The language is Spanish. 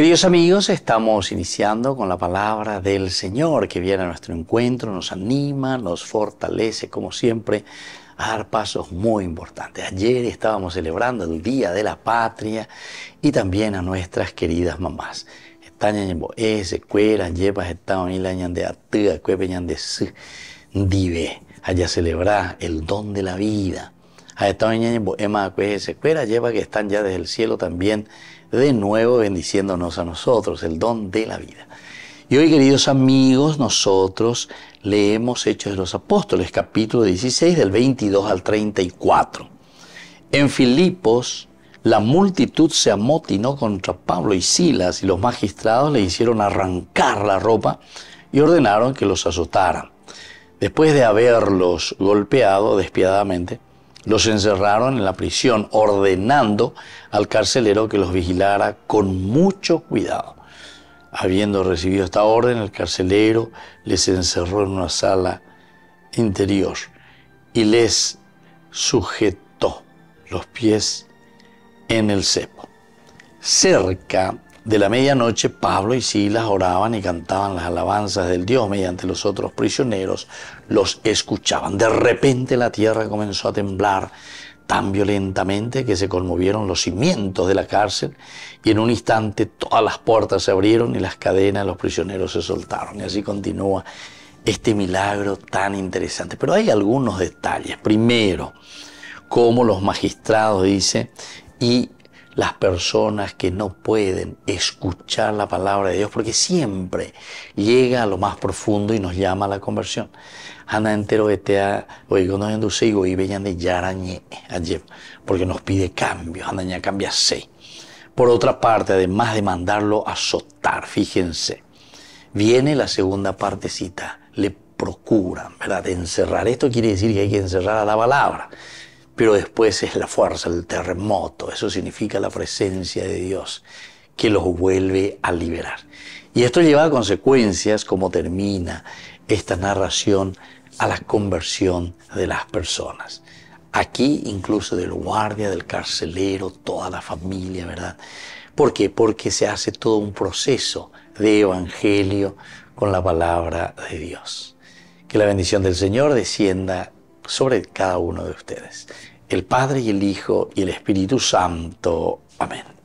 Queridos amigos, estamos iniciando con la palabra del Señor que viene a nuestro encuentro, nos anima, nos fortalece, como siempre, a dar pasos muy importantes. Ayer estábamos celebrando el Día de la Patria y también a nuestras queridas mamás. allá celebrar el don de la vida esta en Emma pues, Secuera, lleva que están ya desde el cielo también de nuevo bendiciéndonos a nosotros, el don de la vida. Y hoy, queridos amigos, nosotros leemos Hechos de los Apóstoles, capítulo 16, del 22 al 34. En Filipos, la multitud se amotinó contra Pablo y Silas, y los magistrados le hicieron arrancar la ropa y ordenaron que los azotaran. Después de haberlos golpeado despiadadamente, los encerraron en la prisión, ordenando al carcelero que los vigilara con mucho cuidado. Habiendo recibido esta orden, el carcelero les encerró en una sala interior y les sujetó los pies en el cepo. Cerca de la medianoche Pablo y Silas oraban y cantaban las alabanzas del Dios mediante los otros prisioneros, los escuchaban. De repente la tierra comenzó a temblar tan violentamente que se conmovieron los cimientos de la cárcel y en un instante todas las puertas se abrieron y las cadenas de los prisioneros se soltaron. Y así continúa este milagro tan interesante. Pero hay algunos detalles. Primero, como los magistrados, dice, y las personas que no pueden escuchar la palabra de Dios, porque siempre llega a lo más profundo y nos llama a la conversión. Ana entero no y bellan de yarañe porque nos pide cambio. Ana cambia seis. Por otra parte, además de mandarlo a azotar, fíjense, viene la segunda partecita, le procuran, ¿verdad? Encerrar. Esto quiere decir que hay que encerrar a la palabra pero después es la fuerza, el terremoto, eso significa la presencia de Dios que los vuelve a liberar. Y esto lleva a consecuencias, como termina esta narración, a la conversión de las personas. Aquí incluso del guardia, del carcelero, toda la familia, ¿verdad? ¿Por qué? Porque se hace todo un proceso de evangelio con la palabra de Dios. Que la bendición del Señor descienda sobre cada uno de ustedes el Padre y el Hijo y el Espíritu Santo. Amén.